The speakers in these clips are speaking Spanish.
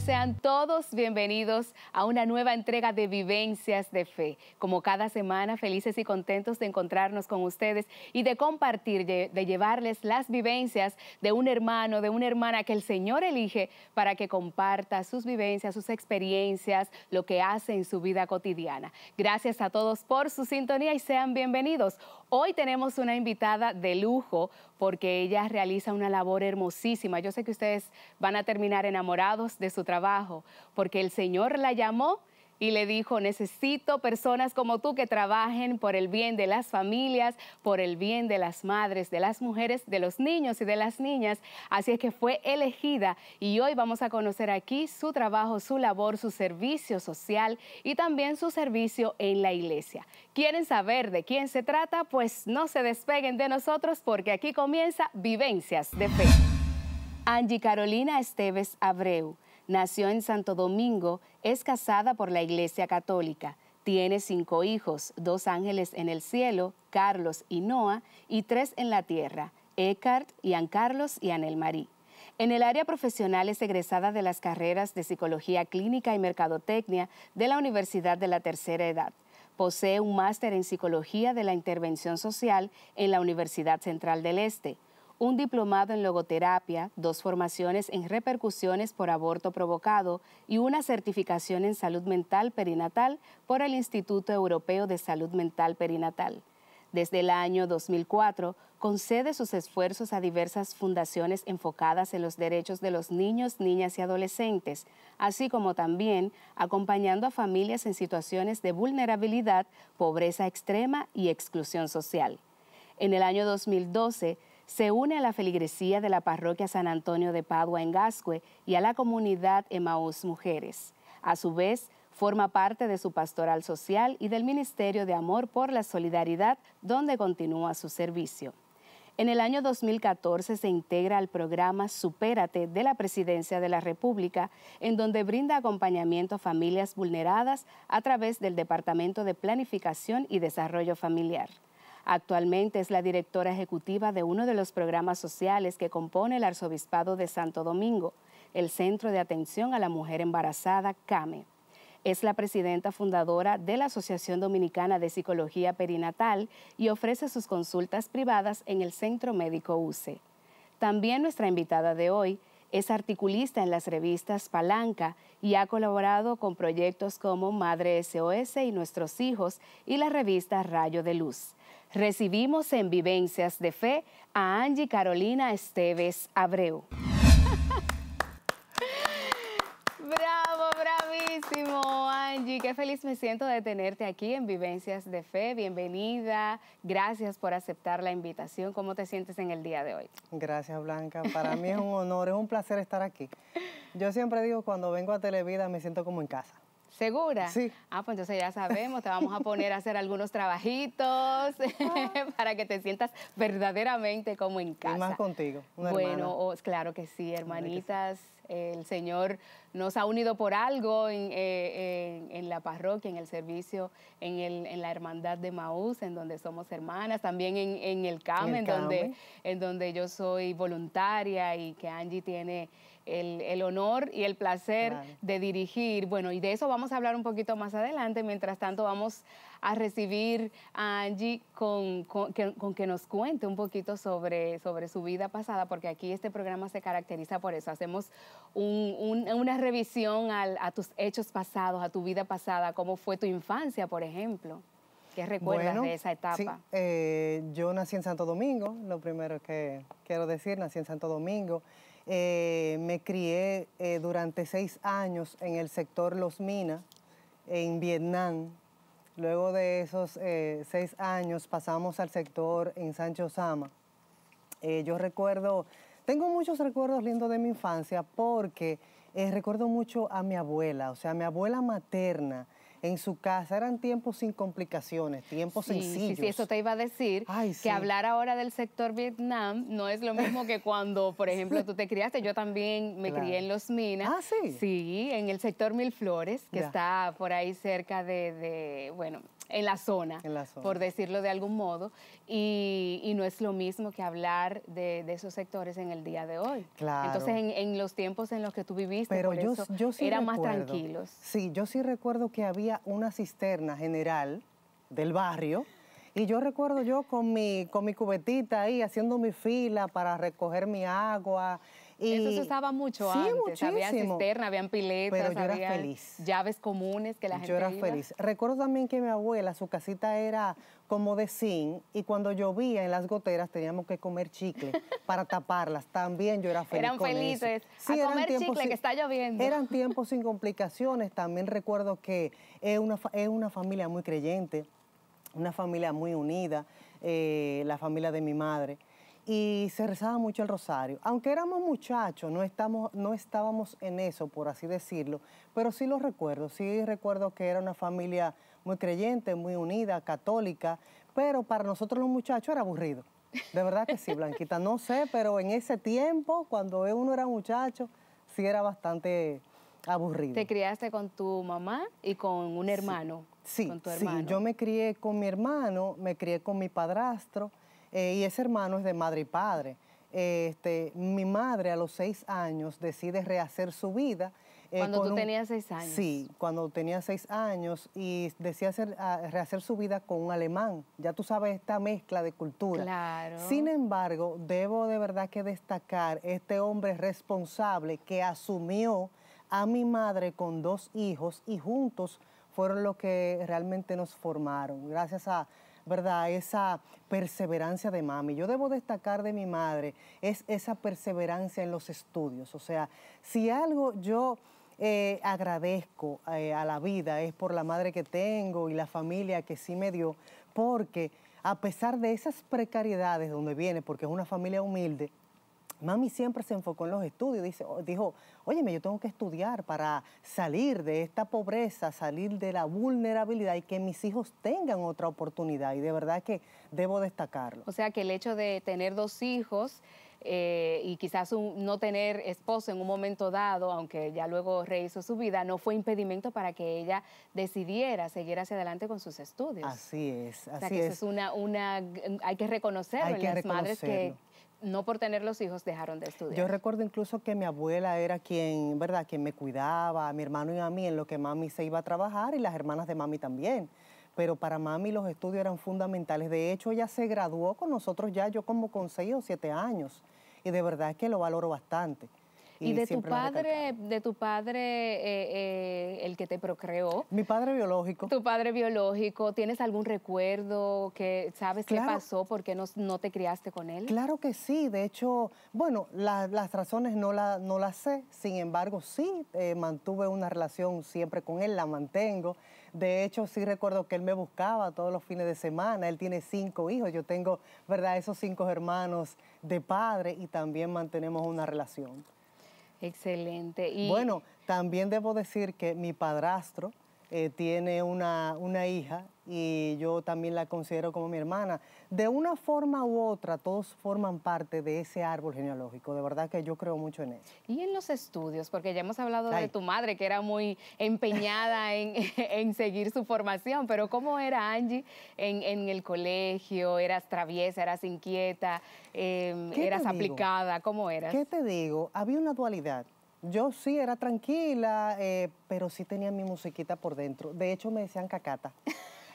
sean todos bienvenidos a una nueva entrega de Vivencias de Fe. Como cada semana, felices y contentos de encontrarnos con ustedes y de compartir, de, llevarles las vivencias de un hermano, de una hermana que el Señor elige para que comparta sus vivencias, sus experiencias, lo que hace en su vida cotidiana. Gracias a todos por su sintonía y sean bienvenidos. Hoy tenemos una invitada de lujo porque ella realiza una labor hermosísima. Yo sé que ustedes van a terminar enamorados de su trabajo porque el Señor la llamó y le dijo, necesito personas como tú que trabajen por el bien de las familias, por el bien de las madres, de las mujeres, de los niños y de las niñas. Así es que fue elegida y hoy vamos a conocer aquí su trabajo, su labor, su servicio social y también su servicio en la iglesia. ¿Quieren saber de quién se trata? Pues no se despeguen de nosotros porque aquí comienza Vivencias de Fe. Angie Carolina Esteves Abreu Nació en Santo Domingo, es casada por la Iglesia Católica. Tiene cinco hijos, dos ángeles en el cielo, Carlos y Noah, y tres en la tierra, Eckhart, Ian Carlos y Anel Marí. En el área profesional es egresada de las carreras de Psicología Clínica y Mercadotecnia de la Universidad de la Tercera Edad. Posee un máster en Psicología de la Intervención Social en la Universidad Central del Este un diplomado en logoterapia, dos formaciones en repercusiones por aborto provocado y una certificación en salud mental perinatal por el Instituto Europeo de Salud Mental Perinatal. Desde el año 2004, concede sus esfuerzos a diversas fundaciones enfocadas en los derechos de los niños, niñas y adolescentes, así como también acompañando a familias en situaciones de vulnerabilidad, pobreza extrema y exclusión social. En el año 2012, se une a la feligresía de la parroquia San Antonio de Padua en Gascue y a la comunidad Emaús Mujeres. A su vez, forma parte de su pastoral social y del Ministerio de Amor por la Solidaridad, donde continúa su servicio. En el año 2014 se integra al programa Supérate de la Presidencia de la República, en donde brinda acompañamiento a familias vulneradas a través del Departamento de Planificación y Desarrollo Familiar. Actualmente es la directora ejecutiva de uno de los programas sociales que compone el Arzobispado de Santo Domingo, el Centro de Atención a la Mujer Embarazada, CAME. Es la presidenta fundadora de la Asociación Dominicana de Psicología Perinatal y ofrece sus consultas privadas en el Centro Médico UCE. También nuestra invitada de hoy es articulista en las revistas Palanca y ha colaborado con proyectos como Madre SOS y Nuestros Hijos y la revista Rayo de Luz recibimos en Vivencias de Fe a Angie Carolina Esteves Abreu. Bravo, bravísimo, Angie. Qué feliz me siento de tenerte aquí en Vivencias de Fe. Bienvenida. Gracias por aceptar la invitación. ¿Cómo te sientes en el día de hoy? Gracias, Blanca. Para mí es un honor, es un placer estar aquí. Yo siempre digo, cuando vengo a Televida me siento como en casa. ¿Segura? Sí. Ah, pues entonces ya sabemos, te vamos a poner a hacer algunos trabajitos ah. para que te sientas verdaderamente como en casa. Y más contigo, Bueno, claro que sí, hermanitas. el Señor nos ha unido por algo en, eh, la parroquia, en el servicio, en, el, la hermandad de Maús, en donde somos hermanas, también en, el CAM, Donde, en donde yo soy voluntaria y que Angie tiene el, honor y el placer de dirigir. Bueno, y de eso vamos a hablar un poquito más adelante. Mientras tanto, vamos a recibir a Angie con, que, nos cuente un poquito sobre, sobre su vida pasada, porque aquí este programa se caracteriza por eso. Hacemos una revisión a tus hechos pasados, a tu vida pasada, cómo fue tu infancia, por ejemplo. ¿Qué recuerdas de esa etapa? Sí, eh, yo nací en Santo Domingo, lo primero que quiero decir, nací en Santo Domingo. Eh, me crié eh, durante seis años en el sector Los Minas, en Vietnam. Luego de esos eh, seis años pasamos al sector en Sancho Sama. yo recuerdo, tengo muchos recuerdos lindos de mi infancia porque recuerdo mucho a mi abuela, o sea, mi abuela materna en su casa. Eran tiempos sin complicaciones, tiempos sencillos. Sí, sí, eso te iba a decir. Que hablar ahora del sector Vietnam no es lo mismo que cuando, por ejemplo, tú te criaste. Yo también me crié en Los Minas. Ah, sí. Sí, en el sector Mil Flores, que está por ahí cerca de, de bueno, en la zona, por decirlo de algún modo, y, no es lo mismo que hablar de, esos sectores en el día de hoy. Claro. Entonces, en, los tiempos en los que tú viviste, eran más tranquilos. Sí, yo sí recuerdo que había una cisterna general del barrio, y yo recuerdo yo con mi, con mi cubetita ahí, haciendo mi fila para recoger mi agua, eso se usaba mucho antes. Había cisterna, habían piletas, había llaves comunes que la gente Yo era feliz. Recuerdo también que mi abuela, su casita era como de zinc y cuando llovía en las goteras teníamos que comer chicle para taparlas. También yo era feliz. Eran felices. eran comer tiempos chicle sin, que está lloviendo. Eran tiempos sin complicaciones. También recuerdo que es una, una familia muy creyente, una familia muy unida, eh, la familia de mi madre y se rezaba mucho el rosario. Aunque éramos muchachos, no, estamos, no estábamos en eso, por así decirlo, pero sí lo recuerdo, sí recuerdo que era una familia muy creyente, muy unida, católica, pero para nosotros los muchachos era aburrido. De verdad que sí, Blanquita, no sé, pero en ese tiempo, cuando uno era muchacho, sí era bastante aburrido. ¿Te criaste con tu mamá y con un hermano? Sí, hermano. sí yo me crié con mi hermano, me crié con mi padrastro, eh, y ese hermano es de madre y padre. Este, mi madre a los seis años decide rehacer su vida. Eh, cuando tú tenías seis años. Sí, cuando tenía seis años y decía rehacer su vida con un alemán. Ya tú sabes esta mezcla de cultura. Claro. Sin embargo, debo de verdad que destacar este hombre responsable que asumió a mi madre con dos hijos y juntos fueron lo que realmente nos formaron. Gracias a ¿verdad? Esa perseverancia de mami. Yo debo destacar de mi madre es esa perseverancia en los estudios. O sea, si algo yo eh, agradezco eh, a la vida es por la madre que tengo y la familia que sí me dio, porque a pesar de esas precariedades donde viene, porque es una familia humilde, Mami siempre se enfocó en los estudios, dice, dijo, óyeme, yo tengo que estudiar para salir de esta pobreza, salir de la vulnerabilidad y que mis hijos tengan otra oportunidad. Y de verdad que debo destacarlo. O sea que el hecho de tener dos hijos eh, y quizás no tener esposo en un momento dado, aunque ya luego rehizo su vida, no fue impedimento para que ella decidiera seguir hacia adelante con sus estudios. Así es, así o sea que es. Eso es una, una, hay que reconocerlo hay que las madres que no por tener los hijos dejaron de estudiar. Yo recuerdo incluso que mi abuela era quien, ¿verdad?, quien me cuidaba, a mi hermano y a mí, en lo que mami se iba a trabajar y las hermanas de mami también. Pero para mami los estudios eran fundamentales. De hecho, ella se graduó con nosotros ya, yo como con seis o siete años. Y de verdad es que lo valoro bastante. Y, de, tu padre, de tu padre, eh, eh, el que te procreó. Mi padre biológico. Tu padre biológico. ¿Tienes algún recuerdo que sabes qué pasó? ¿Por qué no, no, te criaste con él? Claro que sí. De hecho, bueno, las razones no, la, no las sé. Sin embargo, sí eh, mantuve una relación siempre con él, la mantengo. De hecho, sí recuerdo que él me buscaba todos los fines de semana. Él tiene cinco hijos. Yo tengo, ¿verdad? Esos cinco hermanos de padre y también mantenemos una relación. Excelente. Bueno, también debo decir que mi padrastro, eh, tiene una, hija y yo también la considero como mi hermana. De una forma u otra, todos forman parte de ese árbol genealógico. De verdad que yo creo mucho en eso. Y en los estudios, porque ya hemos hablado de tu madre, que era muy empeñada en, seguir su formación, pero ¿cómo era Angie en, en el colegio? ¿Eras traviesa, eras inquieta, em, eras aplicada? ¿Cómo eras? ¿Qué te digo? Había una dualidad yo sí era tranquila, eh, pero sí tenía mi musiquita por dentro. De hecho, me decían cacata.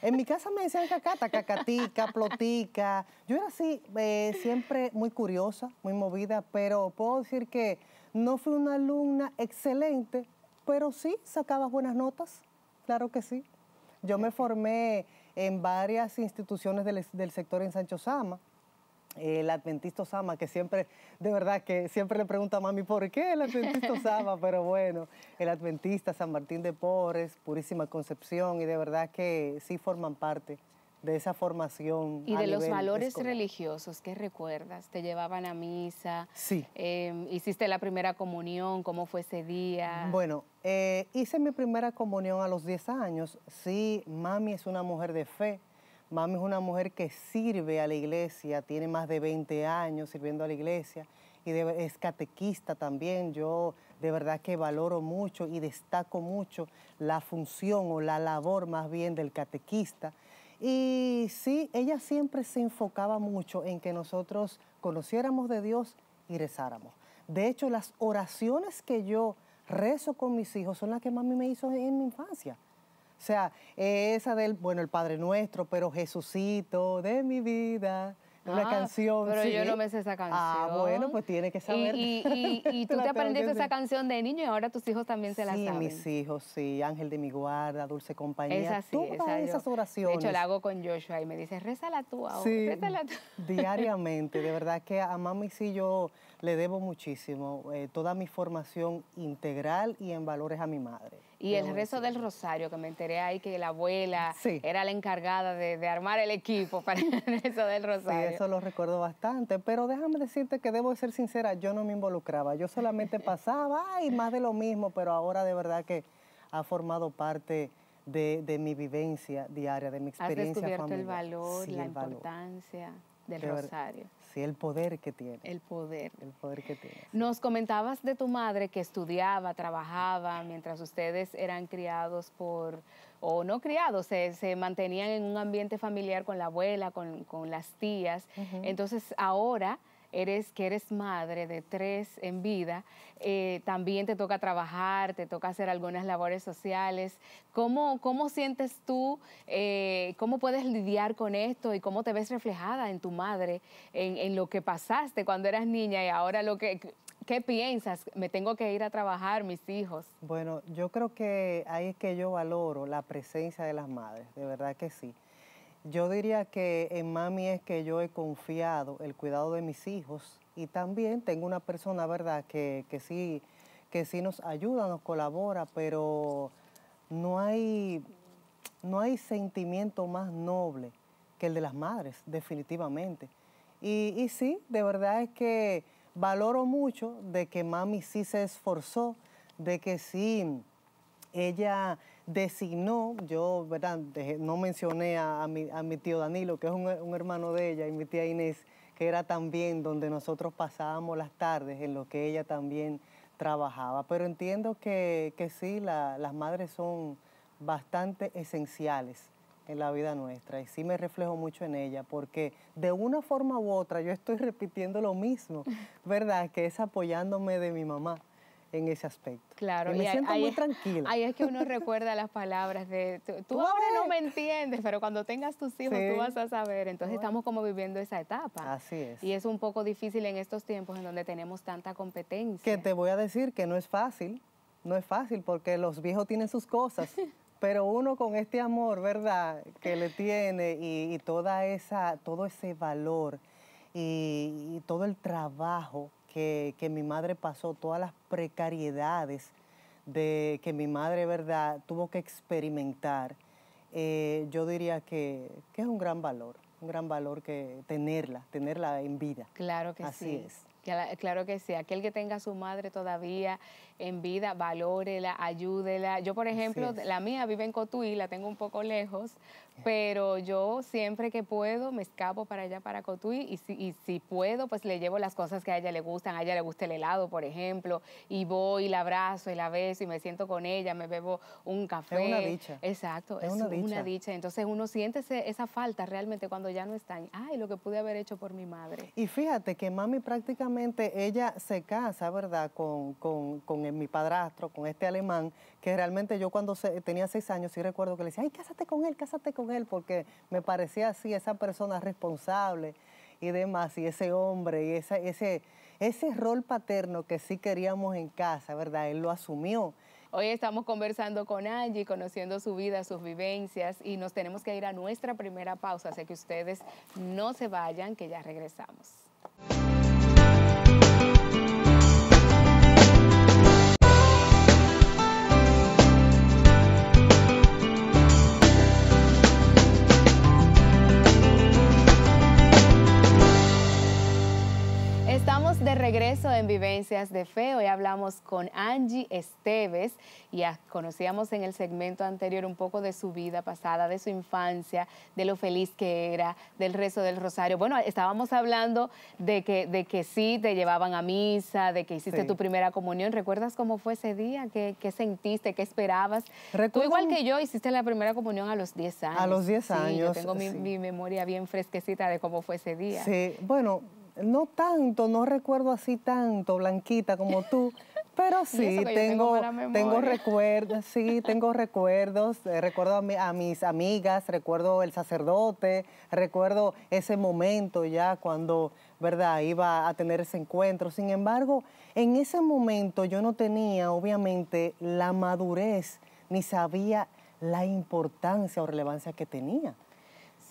En mi casa me decían cacata, cacatica, plotica. Yo era así, eh, siempre muy curiosa, muy movida, pero puedo decir que no fui una alumna excelente, pero sí sacaba buenas notas, claro que sí. Yo me formé en varias instituciones del, del sector en Sancho Sama el adventista Osama, que siempre, de verdad, que siempre le pregunta a mami, ¿por qué el adventista Osama? Pero bueno, el adventista San Martín de Porres, Purísima Concepción, y de verdad que sí forman parte de esa formación. Y de los valores religiosos, ¿qué recuerdas? ¿Te llevaban a misa? Sí. Em, ¿Hiciste la primera comunión? ¿Cómo fue ese día? Bueno, eh, hice mi primera comunión a los 10 años. Sí, mami es una mujer de fe, Mami es una mujer que sirve a la iglesia, tiene más de 20 años sirviendo a la iglesia y es catequista también. Yo de verdad que valoro mucho y destaco mucho la función o la labor más bien del catequista. Y sí, ella siempre se enfocaba mucho en que nosotros conociéramos de Dios y rezáramos. De hecho, las oraciones que yo rezo con mis hijos son las que mami me hizo en mi infancia. O sea, esa del, bueno, el Padre Nuestro, pero Jesucito de mi vida. Una ah, canción. Pero yo no me sé esa canción. Ah, bueno, pues tiene que saber. Y, tú te aprendiste esa canción de niño y ahora tus hijos también se la saben. Sí, mis hijos, sí. Ángel de mi guarda, dulce compañía. Esa sí, Todas esa esas oraciones. De hecho, la hago con Joshua y me dice, rézala tú ahora, sí, rézala tú. diariamente. De verdad que a mami sí yo le debo muchísimo. Eh, toda mi formación integral y en valores a mi madre y el rezo del rosario, que me enteré ahí que la abuela era la encargada de, armar el equipo para el rezo del rosario. Sí, eso lo recuerdo bastante, pero déjame decirte que debo ser sincera, yo no me involucraba, yo solamente pasaba y más de lo mismo, pero ahora de verdad que ha formado parte de, mi vivencia diaria, de mi experiencia familiar. Has descubierto el valor, y la importancia del rosario. Sí, el poder que tiene. El poder. El poder que tiene. Nos comentabas de tu madre que estudiaba, trabajaba, mientras ustedes eran criados por, o no criados, se, se mantenían en un ambiente familiar con la abuela, con, las tías. Entonces ahora eres, que eres madre de tres en vida, eh, también te toca trabajar, te toca hacer algunas labores sociales. ¿Cómo, cómo sientes tú, eh, cómo puedes lidiar con esto y cómo te ves reflejada en tu madre, en, lo que pasaste cuando eras niña y ahora lo que... ¿Qué piensas? ¿Me tengo que ir a trabajar, mis hijos? Bueno, yo creo que ahí es que yo valoro la presencia de las madres, de verdad que sí yo diría que en mami es que yo he confiado el cuidado de mis hijos y también tengo una persona, ¿verdad?, que, sí, que sí nos ayuda, nos colabora, pero no hay, no hay sentimiento más noble que el de las madres, definitivamente. Y, y sí, de verdad es que valoro mucho de que mami sí se esforzó, de que sí, ella designó, yo ¿verdad? no mencioné a, mi, a, mi, tío Danilo, que es un, hermano de ella, y mi tía Inés, que era también donde nosotros pasábamos las tardes, en lo que ella también trabajaba. Pero entiendo que, sí, las madres son bastante esenciales en la vida nuestra y sí me reflejo mucho en ella porque de una forma u otra yo estoy repitiendo lo mismo, ¿verdad? Que es apoyándome de mi mamá en ese aspecto. Claro, y me siento ahí, muy tranquila. Ahí es que uno recuerda las palabras de tú, ahora no me entiendes, pero cuando tengas tus hijos tú vas a saber. Entonces estamos como viviendo esa etapa. Así es. Y es un poco difícil en estos tiempos en donde tenemos tanta competencia. Que te voy a decir que no es fácil, no es fácil porque los viejos tienen sus cosas. pero uno con este amor, ¿verdad?, que le tiene y, toda esa, todo ese valor y todo el trabajo que, mi madre pasó, todas las precariedades de, que mi madre, ¿verdad?, tuvo que experimentar, eh, yo diría que, es un gran valor, un gran valor que tenerla, tenerla en vida. Claro que sí. Así es. Claro que sí, aquel que tenga a su madre todavía en vida, valórela, ayúdela. Yo, por ejemplo, la mía vive en Cotuí, la tengo un poco lejos, pero yo siempre que puedo me escapo para allá, para Cotuí, y si, si puedo, pues le llevo las cosas que a ella le gustan. A ella le gusta el helado, por ejemplo, y voy la abrazo y la beso y me siento con ella, me bebo un café. Es una dicha. Exacto, es, una, dicha. Entonces uno siente esa falta realmente cuando ya no están. Ay, lo que pude haber hecho por mi madre. Y fíjate que mami prácticamente, ella se casa, ¿verdad?, con, con, con eh, mi padrastro, con este alemán, que realmente yo cuando tenía seis años sí recuerdo que le decía, ay, cásate con él, cásate con él, porque me parecía así, esa persona responsable y demás, y ese hombre, y ese, ese rol paterno que sí queríamos en casa, ¿verdad? Él lo asumió. Hoy estamos conversando con Angie, conociendo su vida, sus vivencias y nos tenemos que ir a nuestra primera pausa, así que ustedes no se vayan, que ya regresamos. de Fe. Hoy hablamos con Angie Esteves. Ya conocíamos en el segmento anterior un poco de su vida pasada, de su infancia, de lo feliz que era, del rezo del rosario. Bueno, estábamos hablando de que, de que sí te llevaban a misa, de que hiciste tu primera comunión. ¿Recuerdas cómo fue ese día? ¿Qué, sentiste? ¿Qué esperabas? Tú, igual que yo, hiciste la primera comunión a los 10 años. A los 10 años. Sí, yo tengo mi, mi memoria bien fresquecita de cómo fue ese día. Sí, bueno, no tanto, no recuerdo así tanto, Blanquita, como tú. Pero sí, tengo, tengo, recuerdos, sí, tengo recuerdos, eh, recuerdo a, a, mis amigas, recuerdo el sacerdote, recuerdo ese momento ya cuando, ¿verdad?, iba a tener ese encuentro. Sin embargo, en ese momento yo no tenía, obviamente, la madurez, ni sabía la importancia o relevancia que tenía.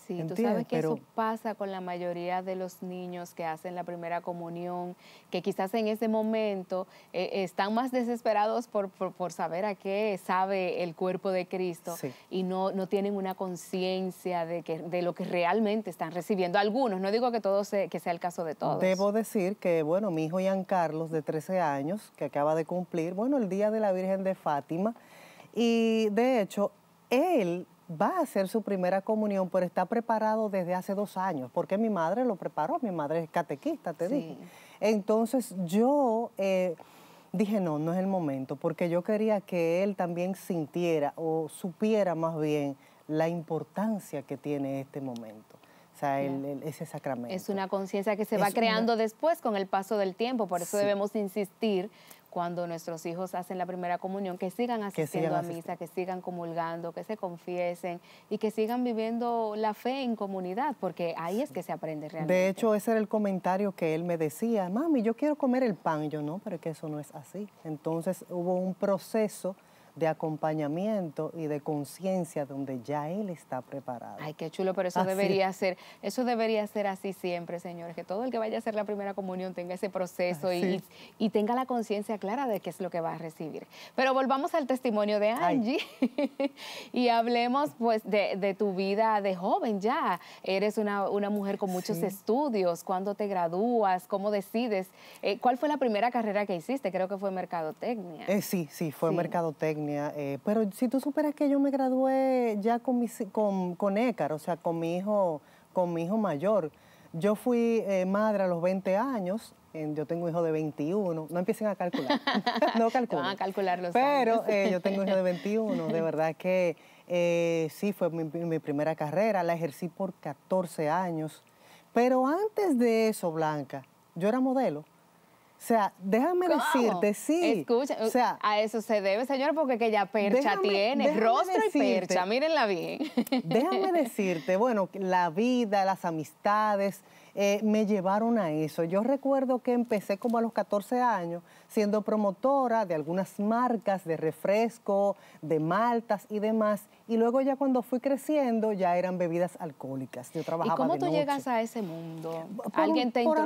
Sí, tú sabes que eso pasa con la mayoría de los niños que hacen la primera comunión, que quizás en ese momento eh, están más desesperados por, saber a qué sabe el cuerpo de Cristo y no, no tienen una conciencia de, que, de lo que realmente están recibiendo. Algunos, no digo que, todo que sea el caso de todos. Debo decir que, bueno, mi hijo Ian Carlos, de 13 años, que acaba de cumplir, bueno, el día de la Virgen de Fátima, y de hecho, él va a hacer su primera comunión, pero está preparado desde hace dos años, porque mi madre lo preparó, mi madre es catequista, te dije. Entonces yo eh, dije, no, no es el momento, porque yo quería que él también sintiera o supiera más bien la importancia que tiene este momento. sea, ese sacramento. Es una conciencia que se va creando después con el paso del tiempo, por eso debemos insistir cuando nuestros hijos hacen la primera comunión, que sigan asistiendo a misa, que sigan comulgando, que se confiesen y que sigan viviendo la fe en comunidad, porque ahí es que se aprende realmente. De hecho, ese era el comentario que él me decía, mami, yo quiero comer el pan, yo no, pero que eso no es así. Entonces hubo un proceso de acompañamiento y de conciencia donde ya él está preparado. Ay, qué chulo, pero eso debería ser, eso debería ser así siempre, señores, que todo el que vaya a hacer la primera comunión tenga ese proceso y, y, tenga la conciencia clara de qué es lo que va a recibir. Pero volvamos al testimonio de Angie y hablemos pues de, tu vida de joven ya. Eres una, una mujer con muchos estudios, cuándo te gradúas, cómo decides. Eh, ¿Cuál fue la primera carrera que hiciste? Creo que fue mercadotecnia. Eh, sí, sí, fue mercadotecnia eh, pero si tú superas que yo me gradué ya con, mi, con, con Écar, o sea, con mi hijo, con mi hijo mayor. Yo fui eh, madre a los 20 años, yo tengo hijo de 21, no empiecen a calcular, no calculen. Van a calcular los Pero yo tengo un hijo de 21, eh, de verdad que sí, fue mi, primera carrera, la ejercí por 14 años. Pero antes de eso, Blanca, yo era modelo. O sea, déjame decirte, sí. Escucha, o sea, a eso se debe, señora, porque que ya percha tiene, rostro y percha, mírenla bien. Déjame decirte, bueno, la vida, las amistades, eh, me llevaron a eso. Yo recuerdo que empecé como a los 14 años siendo promotora de algunas marcas de refresco, de maltas y demás. Y luego ya cuando fui creciendo ya eran bebidas alcohólicas. Yo trabajaba ¿Y cómo tú llegas a ese mundo? ¿Alguien te por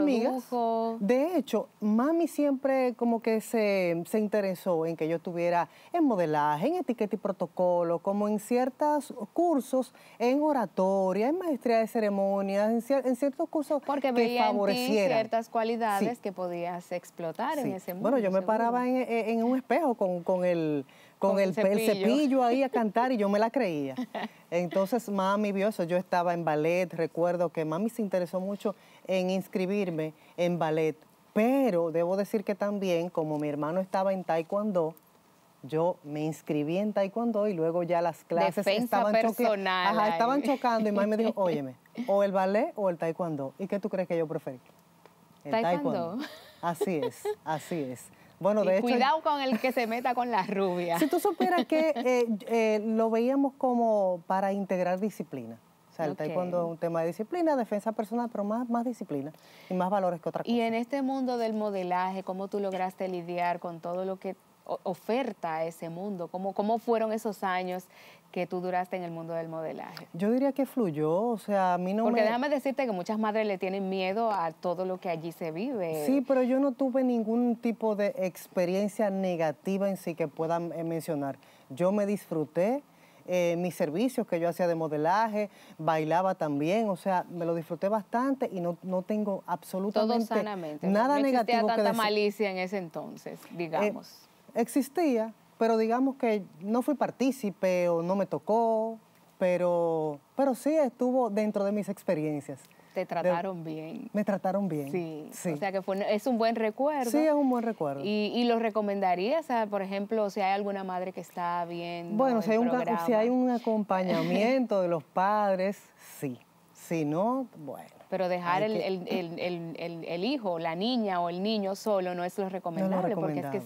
De hecho, mami siempre como que se, se interesó en que yo estuviera en modelaje, en etiqueta y protocolo, como en ciertos cursos, en oratoria, en maestría de ceremonias, en ciertos cursos porque veía en ciertas cualidades que podías explotar en ese mundo. Bueno, yo me paraba en, un espejo con, con el con, cepillo. el, cepillo. ahí a cantar y yo me la creía. Entonces mami vio eso, yo estaba en ballet, recuerdo que mami se interesó mucho en inscribirme en ballet, pero debo decir que también como mi hermano estaba en taekwondo, yo me inscribí en taekwondo y luego ya las clases estaban, estaban chocando y más me dijo, óyeme, o el ballet o el taekwondo. ¿Y qué tú crees que yo preferí? El taekwondo. Así es, así es. Bueno, de hecho, cuidado con el que se meta con las rubias. Si tú supieras que eh, eh, lo veíamos como para integrar disciplina. O sea, el taekwondo es un tema de disciplina, defensa personal, pero más, más disciplina y más valores que otra cosa. Y en este mundo del modelaje, ¿cómo tú lograste lidiar con todo lo que oferta a ese mundo? ¿Cómo, ¿Cómo fueron esos años que tú duraste en el mundo del modelaje? Yo diría que fluyó, o sea, a mí no Porque déjame decirte que muchas madres le tienen miedo a todo lo que allí se vive. Sí, pero yo no tuve ningún tipo de experiencia negativa en sí que puedan eh, mencionar. Yo me disfruté, eh, mis servicios que yo hacía de modelaje, bailaba también, o sea, me lo disfruté bastante y no, no tengo absolutamente Todo sanamente, nada negativo. No existía tanta malicia en ese entonces, eh, digamos existía, pero digamos que no fui partícipe o no me tocó, pero, pero sí estuvo dentro de mis experiencias. Te trataron bien. Me trataron bien. Sí, sí. O sea que fue, es un buen recuerdo. Sí, es un buen recuerdo. ¿Y, y lo recomendarías, por ejemplo, si hay alguna madre que está bien Bueno, si, hay un, si hay un acompañamiento de los padres, sí. Si no, bueno pero dejar el, el, hijo, la niña o el niño solo no es lo recomendable, porque es que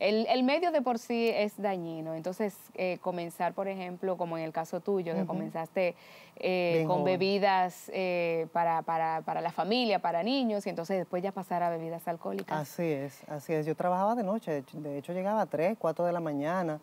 el, medio de por sí es dañino. Entonces, eh, comenzar, por ejemplo, como en el caso tuyo, que comenzaste eh, con bebidas eh, para, para, para, la familia, para niños, y entonces después ya pasar a bebidas alcohólicas. Así es, así es. Yo trabajaba de noche, de hecho llegaba a 3, 4 de la mañana.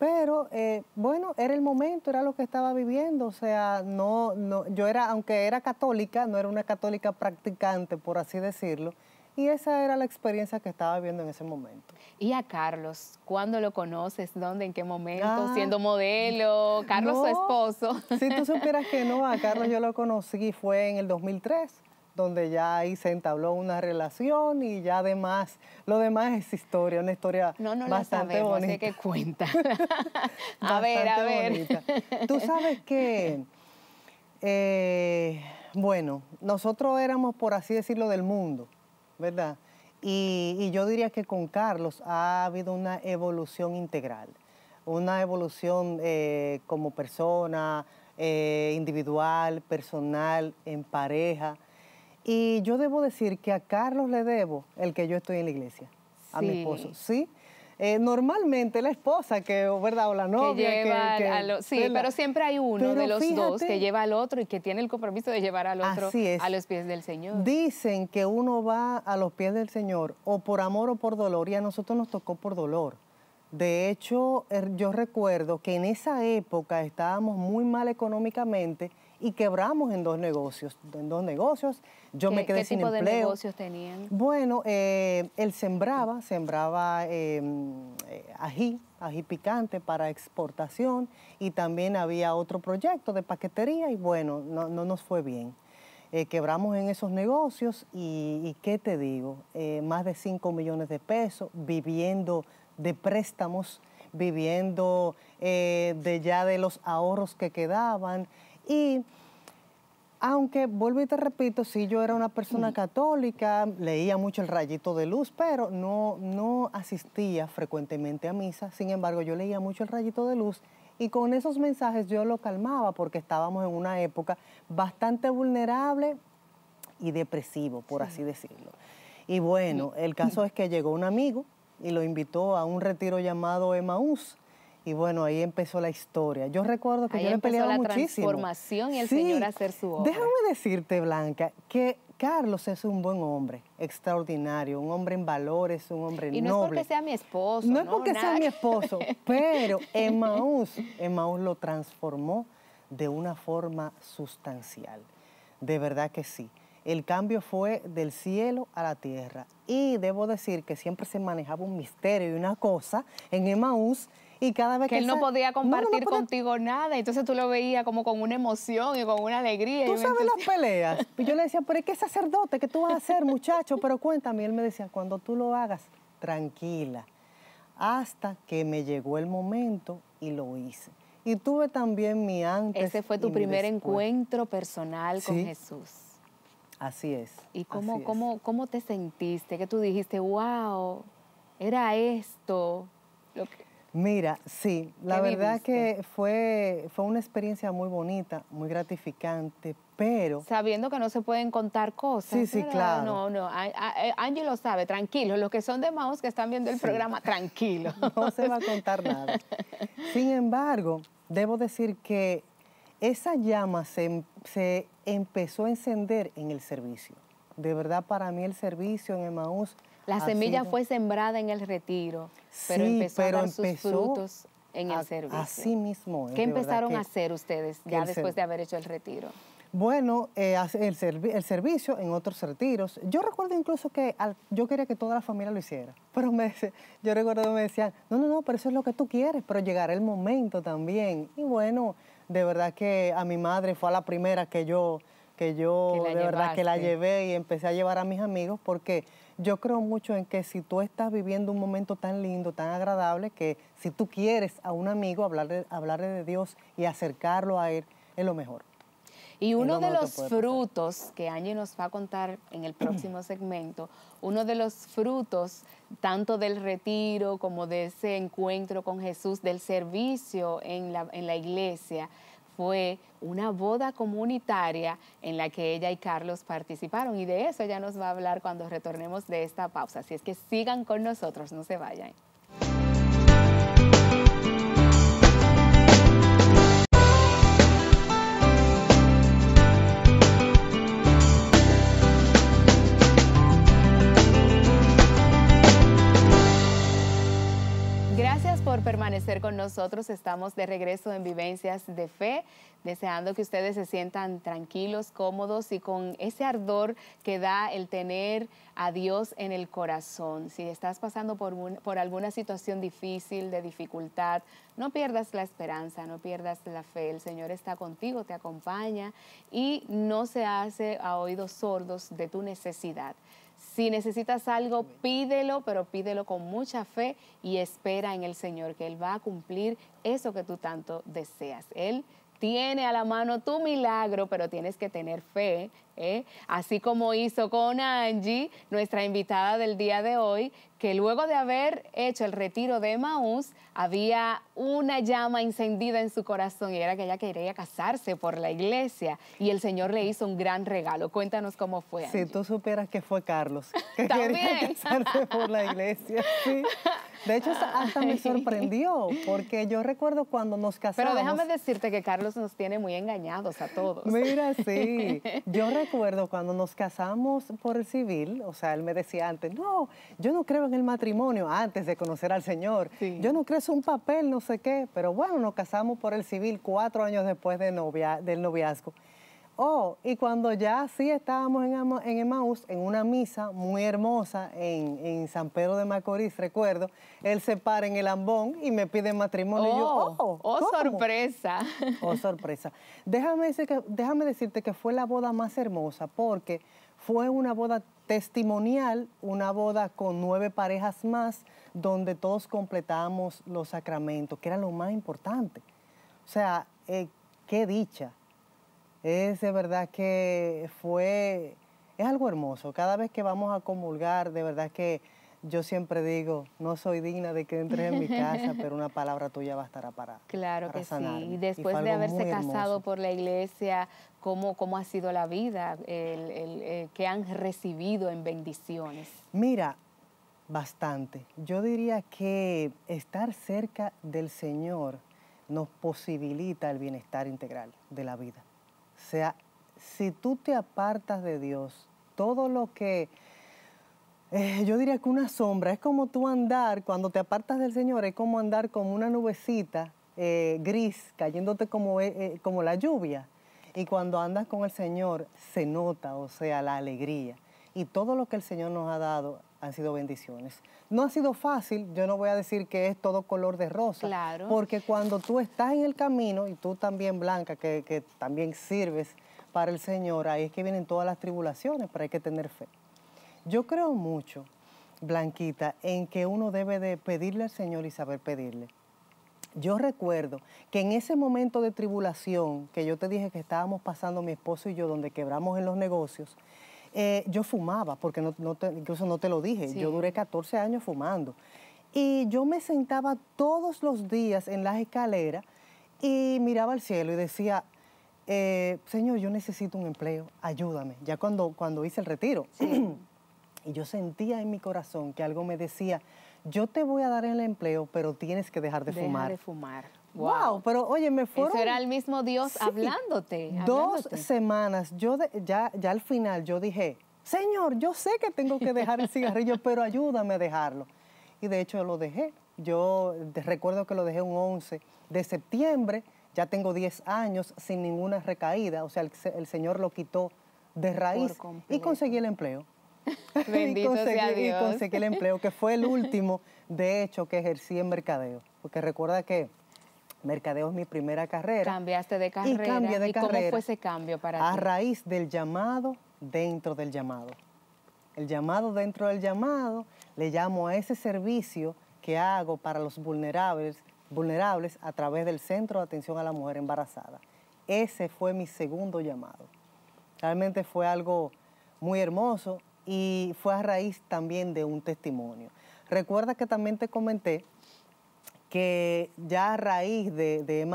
Pero eh, bueno, era el momento, era lo que estaba viviendo, o sea, no, no, yo era, aunque era católica, no era una católica practicante, por así decirlo, y esa era la experiencia que estaba viviendo en ese momento. ¿Y a Carlos? ¿Cuándo lo conoces? ¿Dónde? ¿En qué momento? Ah, ¿Siendo modelo? ¿Carlos su esposo? Si tú supieras que no, a Carlos yo lo conocí, fue en el 2003 donde ya ahí se entabló una relación y ya además, lo demás es historia, una historia no, no bastante bonita. que cuenta. a ver, a ver. Tú sabes que, eh, bueno, nosotros éramos, por así decirlo, del mundo, ¿verdad? Y, yo diría que con Carlos ha habido una evolución integral, una evolución eh, como persona, eh, individual, personal, en pareja. Y yo debo decir que a Carlos le debo el que yo estoy en la iglesia, a mi esposo, ¿sí? Eh, normalmente la esposa que verdad o la novia que lleva sí pero siempre hay uno de los dos que lleva al otro y que tiene el compromiso de llevar al otro a los pies del señor dicen que uno va a los pies del señor o por amor o por dolor y a nosotros nos tocó por dolor de hecho er, yo recuerdo que en esa época estábamos muy mal económicamente y quebramos en dos negocios. En dos negocios yo me quedé sin empleo. ¿Qué tipo de negocios tenían? Bueno, eh, él sembraba, sembraba em, eh, ají, ají picante para exportación y también había otro proyecto de paquetería y bueno, no, nos fue bien. Eh, quebramos en esos negocios y, ¿qué te digo? más de 5 millones de pesos viviendo de préstamos, viviendo de ya de los ahorros que quedaban. Y aunque, vuelvo y te repito, sí, yo era una persona católica, leía mucho el rayito de luz, pero no, no asistía frecuentemente a misa. Sin embargo, yo leía mucho el rayito de luz y con esos mensajes yo lo calmaba porque estábamos en una época bastante vulnerable y depresivo, por así decirlo. Y bueno, el caso es que llegó un amigo y lo invitó a un retiro llamado Emaús. Y bueno, ahí empezó la historia. Yo recuerdo que yo me peleaba muchísimo. la transformación y el sí. Señor hacer su obra. Déjame decirte, Blanca, que Carlos es un buen hombre, extraordinario, un hombre en valores, un hombre noble. Y no es porque sea mi esposo. No, es porque sea mi esposo, pero Emmaus, Emmaus lo transformó de una forma sustancial. De verdad que sí. El cambio fue del cielo a la tierra. Y debo decir que siempre se manejaba un misterio y una cosa en Emmaus y cada vez que, él no podía compartir contigo nada, entonces tú lo veías como con una emoción y con una alegría. Tú sabes las peleas. Y yo le decía, pero es que sacerdote, ¿qué tú vas a hacer, muchacho? Pero cuéntame. Y él me decía, cuando tú lo hagas, tranquila. Hasta que me llegó el momento y lo hice. Y tuve también mi antes. Ese fue tu primer encuentro personal con Jesús. Así es. ¿Y cómo, cómo te sentiste? Que tú dijiste, wow, era esto. Lo que... Mira, sí, la verdad que fue, fue una experiencia muy bonita, muy gratificante, pero... Sabiendo que no se pueden contar cosas. Sí, sí, claro. No, no, Ángel eh, lo sabe, tranquilo. Los que son de Maús que están viendo el programa, tranquilo. No se va a contar nada. Sin embargo, debo decir que esa llama se, se empezó a encender en el servicio. De verdad, para mí el servicio en Maús la semilla fue sembrada en el retiro, pero empezó a dar sus frutos en el servicio. Así mismo. ¿Qué empezaron a hacer ustedes ya después de haber hecho el retiro? Bueno, eh, el, servicio en otros retiros. Yo recuerdo incluso que yo quería que toda la familia lo hiciera, pero me, yo recuerdo que me decían, no, no, no, pero eso es lo que tú quieres, pero llegará el momento también. Y bueno, de verdad que a mi madre fue a la primera que yo, que yo de verdad que la llevé y empecé a llevar a mis amigos porque yo creo mucho en que si tú estás viviendo un momento tan lindo, tan agradable, que si tú quieres a un amigo hablarle, hablarle de Dios y acercarlo a Él, es lo mejor. Y uno de los frutos que Angie nos va a contar en el próximo segmento, uno de los frutos tanto del retiro como de ese encuentro con Jesús, del servicio en la, en la iglesia, fue una boda comunitaria en la que ella y Carlos participaron y de eso ya nos va a hablar cuando retornemos de esta pausa. Así es que sigan con nosotros, no se vayan. permanecer con nosotros. Estamos de regreso en Vivencias de Fe, deseando que ustedes se sientan tranquilos, cómodos y con ese ardor que da el tener a Dios en el corazón. Si estás pasando por, por alguna situación difícil, de dificultad, no pierdas la esperanza, no pierdas la fe. El Señor está contigo, te acompaña y no se hace a oídos sordos de tu necesidad. Si necesitas algo, pídelo, pero pídelo con mucha fe y espera en el Señor, que Él va a cumplir eso que tú tanto deseas. Él tiene a la mano tu milagro, pero tienes que tener fe ¿eh? así como hizo con Angie, nuestra invitada del día de hoy, que luego de haber hecho el retiro de Maús, había una llama encendida en su corazón y era que ella quería casarse por la iglesia y el Señor le hizo un gran regalo. Cuéntanos cómo fue. Si tú superas que fue Carlos, que quería casarse por la iglesia. De hecho, hasta me sorprendió, porque yo recuerdo cuando nos casamos. Pero déjame decirte que Carlos nos tiene muy engañados a todos. Mira, sí. Yo recuerdo recuerdo cuando nos casamos por el civil, o sea, él me decía antes, no, yo no creo en el matrimonio antes de conocer al Señor. Yo no creo en un papel, no sé qué. Pero bueno, nos casamos por el civil cuatro años después de novia, del noviazgo. Oh, y cuando ya sí estábamos en, en Emaús, en una misa muy hermosa en, San Pedro de Macorís, recuerdo, él se para en el ambón y me pide matrimonio. Oh, y yo, oh, oh, oh sorpresa. Oh, sorpresa. Déjame, déjame decirte que fue la boda más hermosa porque fue una boda testimonial, una boda con nueve parejas más, donde todos completábamos los sacramentos, que era lo más importante. O sea, eh, qué dicha. Es de verdad que fue, es algo hermoso. Cada vez que vamos a comulgar, de verdad que yo siempre digo, no soy digna de que entres en mi casa, pero una palabra tuya bastará para Claro que sí. Y después de haberse casado por la iglesia, ¿cómo, ha sido la vida eh, que han recibido en bendiciones? Mira, bastante. Yo diría que estar cerca del Señor nos posibilita el bienestar integral de la vida. O sea, si tú te apartas de Dios, todo lo que... Eh, yo diría que una sombra, es como tú andar, cuando te apartas del Señor, es como andar como una nubecita eh, gris, cayéndote como, eh, como la lluvia. Y cuando andas con el Señor, se nota, o sea, la alegría. Y todo lo que el Señor nos ha dado han sido bendiciones. No ha sido fácil, yo no voy a decir que es todo color de rosa, porque cuando tú estás en el camino, y tú también, Blanca, que, que también sirves para el Señor, ahí es que vienen todas las tribulaciones, pero hay que tener fe. Yo creo mucho, Blanquita, en que uno debe de pedirle al Señor y saber pedirle. Yo recuerdo que en ese momento de tribulación que yo te dije que estábamos pasando mi esposo y yo, donde quebramos en los negocios, eh, yo fumaba, porque no, incluso no te lo dije, yo duré 14 años fumando. Y yo me sentaba todos los días en las escaleras y miraba al cielo y decía, eh, Señor, yo necesito un empleo, ayúdame. Ya cuando, cuando hice el retiro. y yo sentía en mi corazón que algo me decía, yo te voy a dar el empleo, pero tienes que dejar de fumar. De fumar. Wow. pero oye, me fueron... Eso era el mismo Dios hablándote, Dos semanas, yo ya, al final yo dije, Señor, yo sé que tengo que dejar el cigarrillo, pero ayúdame a dejarlo. Y de hecho lo dejé. Yo recuerdo que lo dejé un 11 de septiembre, ya tengo 10 años sin ninguna recaída, o sea, el, Señor lo quitó de raíz y conseguí el empleo. Bendito sea Dios. Y conseguí el empleo, que fue el último, de hecho, que ejercí en mercadeo. Porque recuerda que Mercadeo es mi primera carrera. Cambiaste de carrera. Y de ¿Cómo fue ese cambio para a A raíz del llamado dentro del llamado. El llamado dentro del llamado le llamo a ese servicio que hago para los vulnerables, vulnerables a través del Centro de Atención a la Mujer Embarazada. Ese fue mi segundo llamado. Realmente fue algo muy hermoso y fue a raíz también de un testimonio. Recuerda que también te comenté que ya a raíz de, de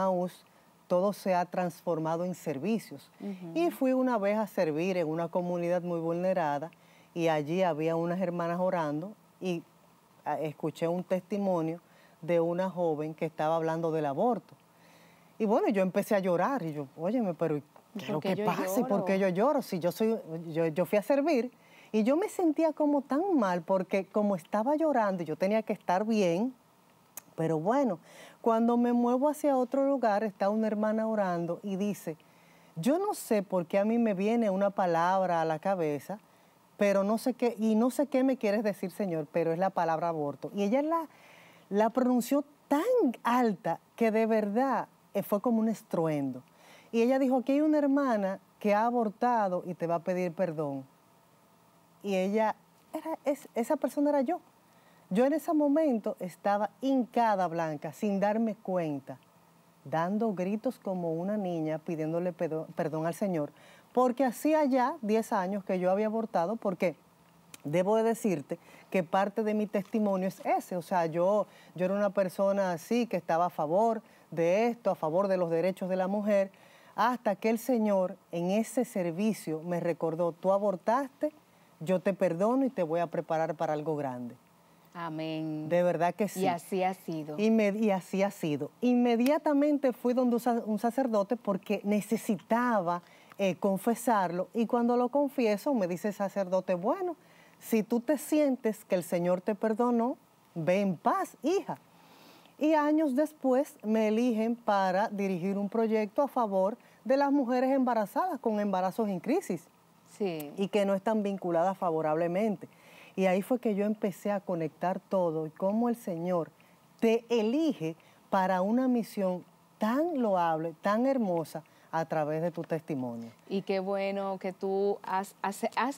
todo se ha transformado en servicios. Y fui una vez a servir en una comunidad muy vulnerada y allí había unas hermanas orando y ah, escuché un testimonio de una joven que estaba hablando del aborto. Y bueno, yo empecé a llorar y yo, óyeme, pero ¿qué lo que pasa? por qué yo lloro? Si yo, soy, yo, yo fui a servir y yo me sentía como tan mal porque como estaba llorando y yo tenía que estar bien, pero bueno, cuando me muevo hacia otro lugar, está una hermana orando y dice, yo no sé por qué a mí me viene una palabra a la cabeza, pero no sé qué, y no sé qué me quieres decir, Señor, pero es la palabra aborto. Y ella la, la pronunció tan alta que de verdad eh, fue como un estruendo. Y ella dijo, aquí hay una hermana que ha abortado y te va a pedir perdón. Y ella, esa persona era yo. Yo en ese momento estaba hincada blanca, sin darme cuenta, dando gritos como una niña, pidiéndole perdón al Señor, porque hacía ya 10 años que yo había abortado, porque debo de decirte que parte de mi testimonio es ese, o sea, yo, yo era una persona así que estaba a favor de esto, a favor de los derechos de la mujer, hasta que el Señor en ese servicio me recordó, tú abortaste, yo te perdono y te voy a preparar para algo grande. Amén. De verdad que sí. Y así ha sido. y así ha sido. Inmediatamente fui donde un sacerdote porque necesitaba eh, confesarlo y cuando lo confieso me dice el sacerdote, bueno, si tú te sientes que el Señor te perdonó, ve en paz, hija. Y años después me eligen para dirigir un proyecto a favor de las mujeres embarazadas con embarazos en crisis sí. y que no están vinculadas favorablemente. Y ahí fue que yo empecé a conectar todo y cómo el Señor te elige para una misión tan loable, tan hermosa a través de tu testimonio. Y qué bueno que tú has,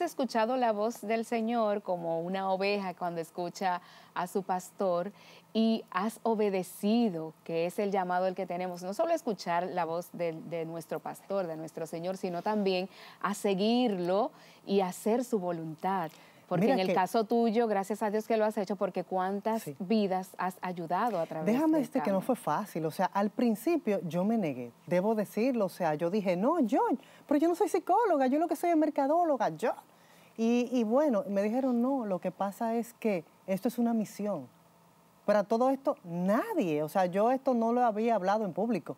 escuchado la voz del Señor como una oveja cuando escucha a su pastor y has obedecido, que es el llamado el que tenemos, no solo escuchar la voz de, de, nuestro pastor, de nuestro Señor, sino también a seguirlo y hacer su voluntad. Porque en el caso tuyo, gracias a Dios que lo has hecho, porque cuántas vidas has ayudado a través de Déjame este que no fue fácil. O sea, al principio yo me negué, debo decirlo. O sea, yo dije, no, yo, pero yo no soy psicóloga, yo lo que soy es mercadóloga, yo. Y, y bueno, me dijeron, no, lo que pasa es que esto es una misión. para todo esto, nadie. O sea, yo esto no lo había hablado en público.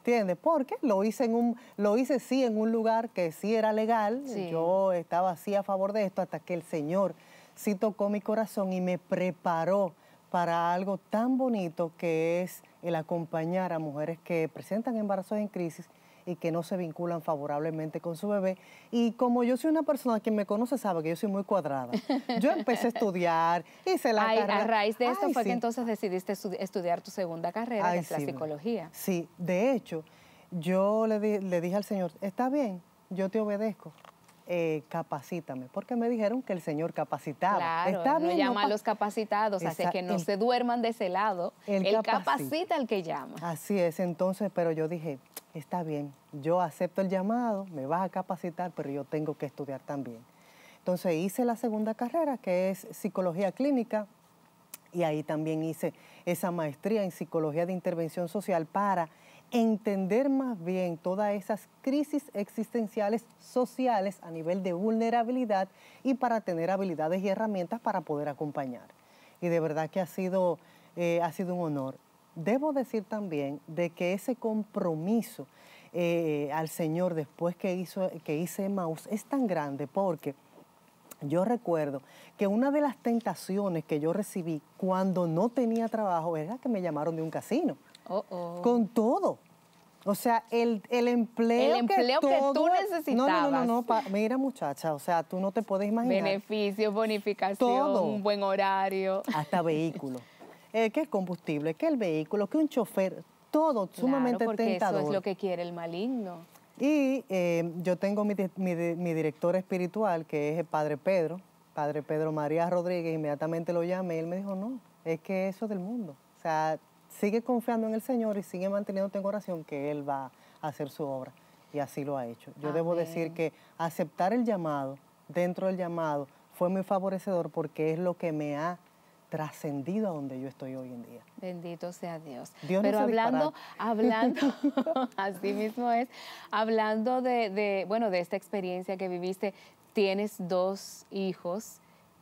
¿Entiendes? Porque lo hice en un, lo hice sí en un lugar que sí era legal. Yo estaba así a favor de esto hasta que el Señor sí tocó mi corazón y me preparó para algo tan bonito que es el acompañar a mujeres que presentan embarazos en crisis y que no se vinculan favorablemente con su bebé. Y como yo soy una persona que me conoce sabe que yo soy muy cuadrada, yo empecé a estudiar, hice la Ay, A raíz de esto fue que entonces decidiste estudiar tu segunda carrera, en que es la psicología. Sí, de hecho, yo le, le dije al Señor, está bien, yo te obedezco. Eh, capacítame, porque me dijeron que el Señor capacitaba. Claro, no llama a los capacitados, hace que no se duerman de ese lado. Él capacita, capacita al que llama. Así es, entonces, pero yo dije, está bien, yo acepto el llamado, me vas a capacitar, pero yo tengo que estudiar también. Entonces hice la segunda carrera, que es psicología clínica, y ahí también hice esa maestría en psicología de intervención social para entender más bien todas esas crisis existenciales sociales a nivel de vulnerabilidad y para tener habilidades y herramientas para poder acompañar. Y de verdad que ha sido, eh, ha sido un honor. Debo decir también de que ese compromiso eh, al Señor después que, hizo, que hice Maus es tan grande porque... Yo recuerdo que una de las tentaciones que yo recibí cuando no tenía trabajo era que me llamaron de un casino. Con todo. O sea, el, empleo. El empleo que, tú necesitabas. No, no, no, no. mira, muchacha, o sea, tú no te puedes imaginar. Beneficios, bonificación, todo. un buen horario. Hasta vehículo. Eh, que combustible, que el vehículo, que un chofer, todo sumamente porque Eso es lo que quiere el maligno. Y eh, yo tengo mi, director espiritual, que es el padre Pedro, padre Pedro María Rodríguez, inmediatamente lo llamé, él me dijo, no, es que eso es del mundo. O sea, sigue confiando en el Señor y sigue manteniéndote en oración que Él va a hacer su obra. Y así lo ha hecho. Yo debo decir que aceptar el llamado, dentro del llamado, fue muy favorecedor porque es lo que me ha trascendido a donde yo estoy hoy en día. Bendito sea Dios. Dios Pero hablando, hablando, así mismo es, hablando de, de, bueno, de esta experiencia que viviste, tienes dos hijos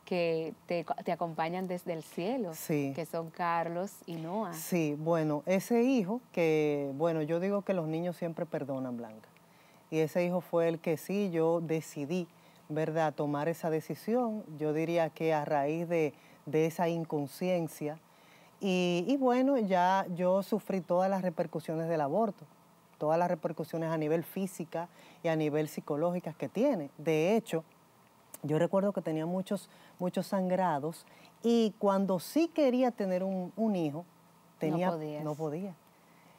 que te, te acompañan desde el cielo, sí. que son Carlos y Noah. Sí, bueno, ese hijo que, bueno, yo digo que los niños siempre perdonan, Blanca. Y ese hijo fue el que sí, yo decidí, ¿verdad?, tomar esa decisión. Yo diría que a raíz de, esa inconsciencia. Y, y bueno, ya yo sufrí todas las repercusiones del aborto todas las repercusiones a nivel física y a nivel psicológica que tiene. De hecho, yo recuerdo que tenía muchos, muchos sangrados y cuando sí quería tener un, hijo, tenía, no, podía.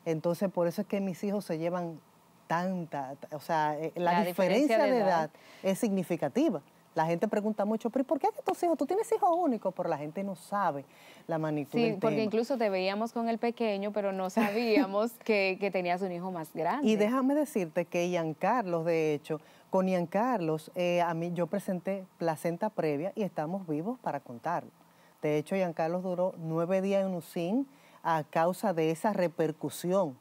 Entonces, por eso es que mis hijos se llevan tanta, o sea, eh, la, diferencia, de, edad. es significativa. La gente pregunta mucho, pero ¿por qué hay tus hijos? Tú tienes hijos únicos, pero la gente no sabe la magnitud. Sí, porque incluso te veíamos con el pequeño, pero no sabíamos que, que, tenías un hijo más grande. Y déjame decirte que Ian Carlos, de hecho, con Ian Carlos, eh, a mí yo presenté placenta previa y estamos vivos para contarlo. De hecho, Ian Carlos duró nueve días en UCIN a causa de esa repercusión.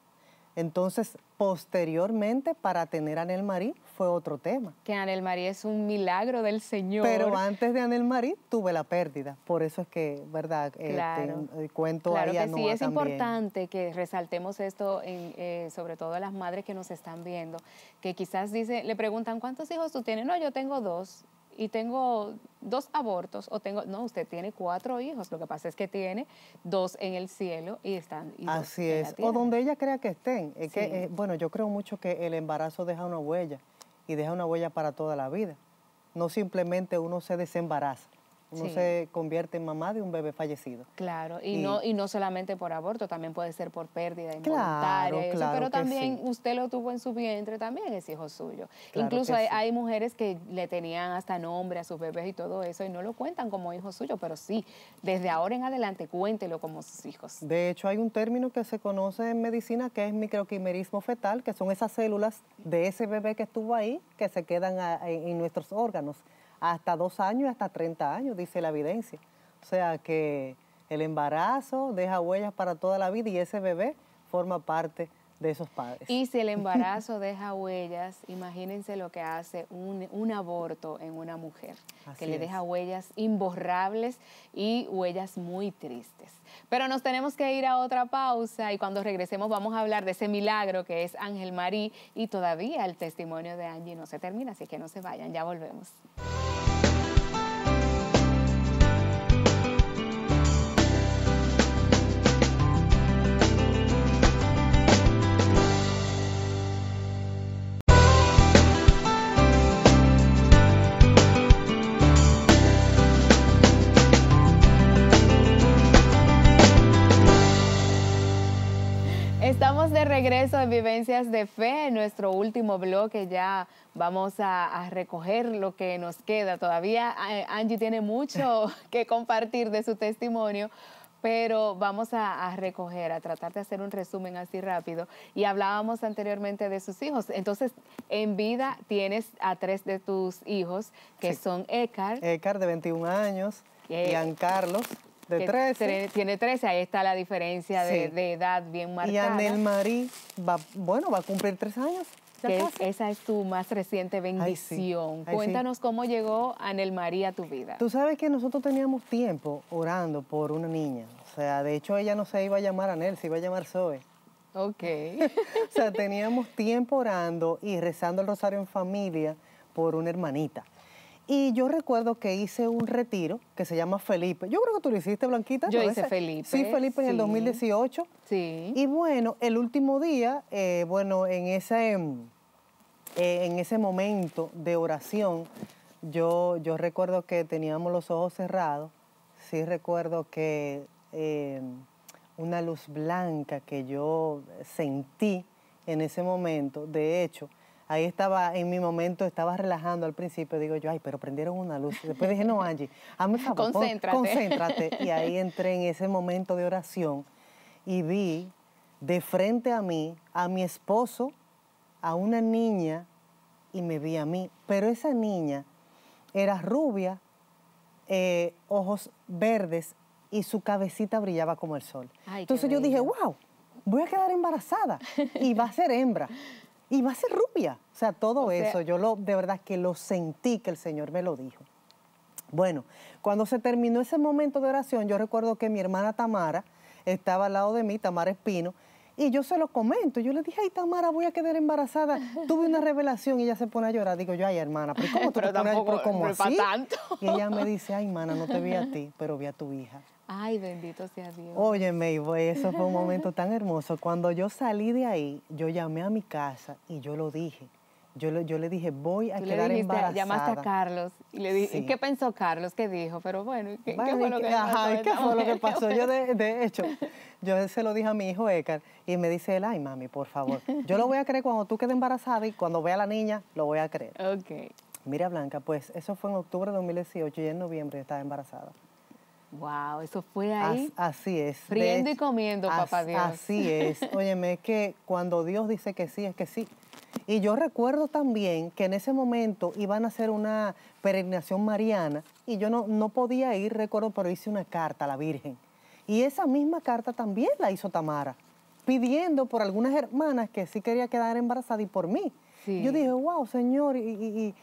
Entonces, posteriormente, para tener a Anel Marí, fue otro tema. Que Anel María es un milagro del Señor. Pero antes de Anel María tuve la pérdida, por eso es que, ¿verdad? Este, claro. cuento claro que sí, es importante que resaltemos esto, eh, sobre todo a las madres que nos están viendo, que quizás dice, le preguntan, ¿cuántos hijos tú tienes? No, yo tengo dos y tengo dos abortos o tengo no usted tiene cuatro hijos lo que pasa es que tiene dos en el cielo y están así es o donde ella crea que estén que eh, bueno yo creo mucho que el embarazo deja una huella y deja una huella para toda la vida. No simplemente uno se desembaraza uno se convierte en mamá de un bebé fallecido. Claro, y, no y no solamente por aborto, también puede ser por pérdida involuntaria, claro, pero también usted lo tuvo en su vientre, también es hijo suyo. Incluso hay, mujeres que le tenían hasta nombre a sus bebés y todo eso y no lo cuentan como hijo suyo, pero sí, desde ahora en adelante cuéntelo como sus hijos. De hecho, hay un término que se conoce en medicina que es microquimerismo fetal, que son esas células de ese bebé que estuvo ahí que se quedan en nuestros órganos hasta dos años, hasta 30 años, dice la evidencia. O sea que el embarazo deja huellas para toda la vida y ese bebé forma parte de esos padres. Y si el embarazo deja huellas, imagínense lo que hace un, aborto en una mujer, que le deja huellas imborrables y huellas muy tristes. Pero nos tenemos que ir a otra pausa y cuando regresemos vamos a hablar de ese milagro que es Ángel Marí y todavía el testimonio de Angie no se termina, así que no se vayan, ya volvemos. regreso a Vivencias de Fe, nuestro último bloque ya vamos a, recoger lo que nos queda. Todavía eh, Angie tiene mucho que compartir de su testimonio, pero vamos a, recoger, a tratar de hacer un resumen así rápido. Y hablábamos anteriormente de sus hijos. Entonces, en vida tienes a tres de tus hijos, que son Ecar. Ecar, de 21 años, y, y Carlos, de Tiene 13, ahí está la diferencia de, edad bien marcada. Y Anel Marí, va, bueno, va a cumplir tres años. esa es tu más reciente bendición. Cuéntanos cómo llegó Anel María a tu vida. Tú sabes que nosotros teníamos tiempo orando por una niña. O sea, de hecho ella no se iba a llamar Anel, se iba a llamar Zoe. Ok. o sea, teníamos tiempo orando y rezando el rosario en familia por una hermanita. Y yo recuerdo que hice un retiro que se llama Felipe. Yo creo que tú lo hiciste, Blanquita. Yo lo hice Felipe. Sí, Felipe en el 2018. Sí. Y bueno, el último día, eh, bueno, en ese, em, eh, en ese momento de oración, yo, yo recuerdo que teníamos los ojos cerrados. Sí recuerdo que em, una luz blanca que yo sentí en ese momento, de hecho, ahí estaba en mi momento, estaba relajando al principio, digo yo, ay, pero prendieron una luz. Después dije, no, Angie, hazme favor, concéntrate. Y ahí entré en ese momento de oración y vi de frente a mí a mi esposo, a una niña y me vi a mí. Pero esa niña era rubia, eh, ojos verdes y su cabecita brillaba como el sol. Entonces yo dije, wow, voy a quedar embarazada y va a ser hembra. Y va a ser rubia. O sea, todo eso, yo lo, de verdad que lo sentí, que el Señor me lo dijo. Bueno, cuando se terminó ese momento de oración, yo recuerdo que mi hermana Tamara estaba al lado de mí, Tamara Espino, y yo se lo comento. Yo le dije, ay, Tamara, voy a quedar embarazada. Tuve una revelación y ella se pone a llorar. Digo yo, ay, hermana, pero ¿cómo tú te pones, Tanto. Y ella me dice, ay, hermana, no te vi a ti, pero vi a tu hija. Ay, bendito sea Dios. Óyeme, y eso fue un momento tan hermoso. Cuando yo salí de ahí, yo llamé a mi casa y yo lo dije. Yo, yo le dije, voy a quedar le dijiste, embarazada. Llamaste a Carlos y le dije, ¿qué pensó Carlos? ¿Qué dijo? Pero bueno, ¿qué, fue lo que ajá, ¿qué fue lo que pasó? Yo, de, hecho, yo se lo dije a mi hijo Écar y me dice él, ay, mami, por favor. Yo lo voy a creer cuando tú quedes embarazada y cuando vea a la niña, lo voy a creer. Ok. Mira, Blanca, pues eso fue en octubre de 2018 y en noviembre estaba embarazada. Wow, eso fue ahí. así es. Friendo y comiendo, papá Dios. Así es. Óyeme, es que cuando Dios dice que sí, es que sí. Y yo recuerdo también que en ese momento iban a hacer una peregrinación mariana y yo no, no podía ir, recuerdo, pero hice una carta a la Virgen. Y esa misma carta también la hizo Tamara, pidiendo por algunas hermanas que sí quería quedar embarazada y por mí. Yo dije, wow, Señor, y, y,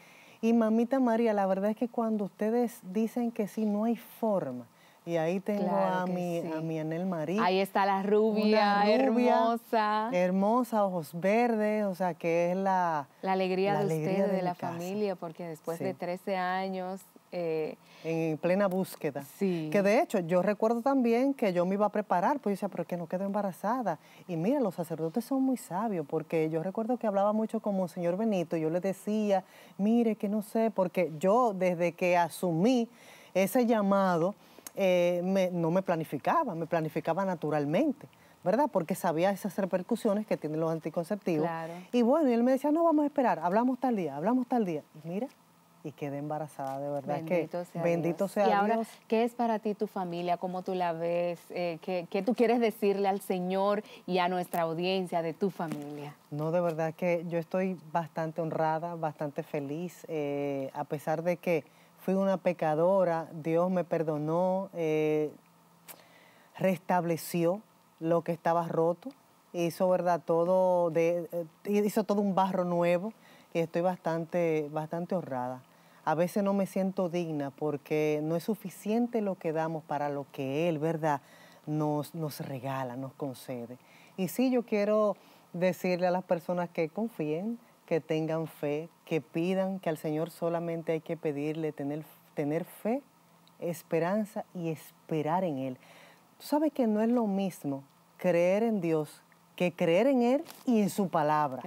y mamita María, la verdad es que cuando ustedes dicen que sí, no hay forma. Y ahí tengo a, mi, Anel María. Ahí está la rubia, hermosa. Hermosa, ojos verdes, o sea, que es la... La alegría de alegría usted, de, la familia, porque después de 13 años... Eh, en plena búsqueda. Sí. Que de hecho, yo recuerdo también que yo me iba a preparar, pues yo decía, pero qué no quedo embarazada. Y mira, los sacerdotes son muy sabios, porque yo recuerdo que hablaba mucho con señor Benito, yo le decía, mire, que no sé, porque yo desde que asumí ese llamado eh, no me planificaba, me planificaba naturalmente. ¿verdad? Porque sabía esas repercusiones que tienen los anticonceptivos. Y bueno, él me decía, no, vamos a esperar, hablamos tal día, hablamos tal día. Y mira, y quedé embarazada, de verdad bendito que sea bendito sea Dios. Y ahora, ¿qué es para ti tu familia? ¿Cómo tú la ves? Eh, ¿qué, tú quieres decirle al Señor y a nuestra audiencia de tu familia? No, de verdad que yo estoy bastante honrada, bastante feliz, eh, a pesar de que fui una pecadora, Dios me perdonó, eh, restableció lo que estaba roto, hizo, ¿verdad? Todo eh, hizo todo un barro nuevo y estoy bastante, bastante honrada. A veces no me siento digna porque no es suficiente lo que damos para lo que Él, ¿verdad? Nos, nos regala, nos concede. Y sí, yo quiero decirle a las personas que confíen, que tengan fe, que pidan, que al Señor solamente hay que pedirle, tener, tener fe, esperanza y esperar en Él. Tú sabes que no es lo mismo creer en Dios que creer en Él y en su palabra.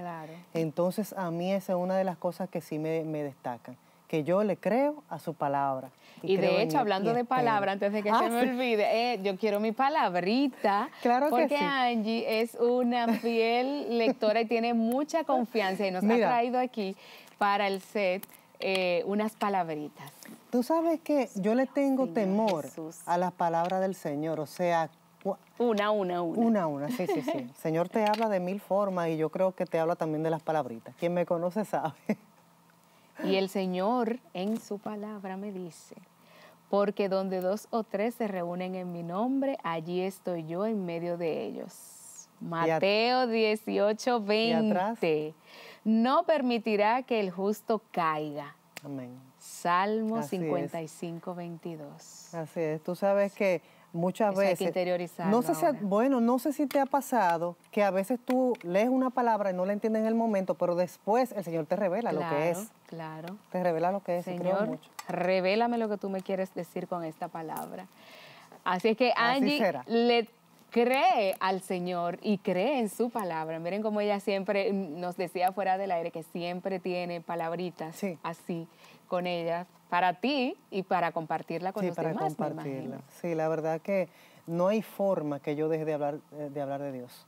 Entonces a mí esa es una de las cosas que sí me, me destacan que yo le creo a su palabra. Y, de hecho, hablando de palabra, antes de que ah, se me olvide, eh, yo quiero mi palabrita. Claro porque que Angie es una fiel lectora y tiene mucha confianza y nos ha traído aquí para el set eh, unas palabritas. Tú sabes que yo le tengo temor a las palabras del Señor, o sea... Una, una, una. Una, una, sí, sí, sí. El Señor te habla de mil formas y yo creo que te habla también de las palabritas. Quien me conoce sabe. Y el Señor en su palabra me dice, porque donde dos o tres se reúnen en mi nombre, allí estoy yo en medio de ellos. Mateo 18, 20. No permitirá que el justo caiga. Amén. Salmo 55, 22. Así es. Tú sabes que Muchas veces. no sé si, bueno, no sé si te ha pasado que a veces tú lees una palabra y no la entiendes en el momento, pero después el Señor te revela lo que es. Claro. Te revela lo que es. Señor, mucho. revélame lo que tú me quieres decir con esta palabra. Así es que Angie le cree al Señor y cree en su palabra. Miren como ella siempre nos decía fuera del aire que siempre tiene palabritas así con ella para ti y para compartirla con sí, para Compartirla. sí, la verdad que no hay forma que yo deje de hablar, eh, de hablar de Dios.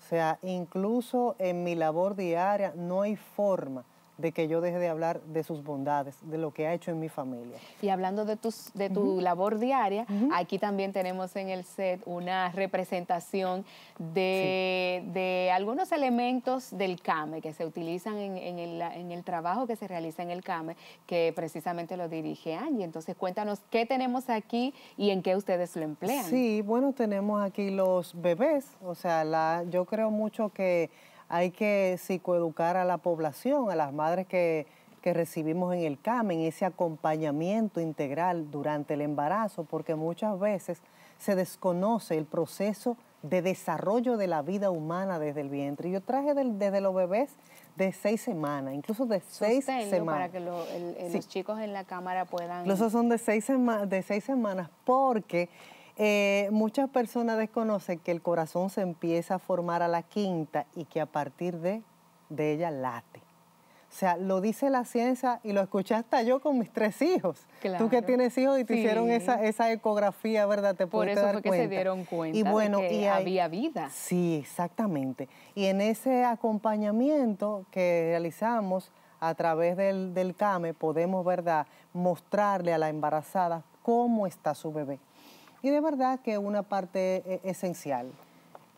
O sea, incluso en mi labor diaria no hay forma de que yo deje de hablar de sus bondades, de lo que ha hecho en mi familia. Y hablando de, tus, de tu labor diaria, aquí también tenemos en el set una representación de, de algunos elementos del CAME que se utilizan en, el, en, el, trabajo que se realiza en el CAME, que precisamente lo dirige Angie. Entonces cuéntanos qué tenemos aquí y en qué ustedes lo emplean. Sí, bueno, tenemos aquí los bebés, o sea, la, yo creo mucho que hay que psicoeducar a la población, a las madres que, recibimos en el CAMEN, ese acompañamiento integral durante el embarazo, porque muchas veces se desconoce el proceso de desarrollo de la vida humana desde el vientre. Yo traje desde los bebés de seis semanas, incluso de seis semanas. Para que los chicos en la cámara puedan... Incluso son de seis, de seis semanas porque eh, muchas personas desconocen que el corazón se empieza a formar a la quinta y que a partir de, de ella late. O sea, lo dice la ciencia y lo escuché hasta yo con mis tres hijos. Tú que tienes hijos y te hicieron esa, ecografía, ¿verdad? Te Por eso dar fue que se dieron cuenta y que había vida. Sí, exactamente. Y en ese acompañamiento que realizamos a través del, del CAME, podemos, ¿verdad?, mostrarle a la embarazada cómo está su bebé. Y de verdad que es una parte eh, esencial.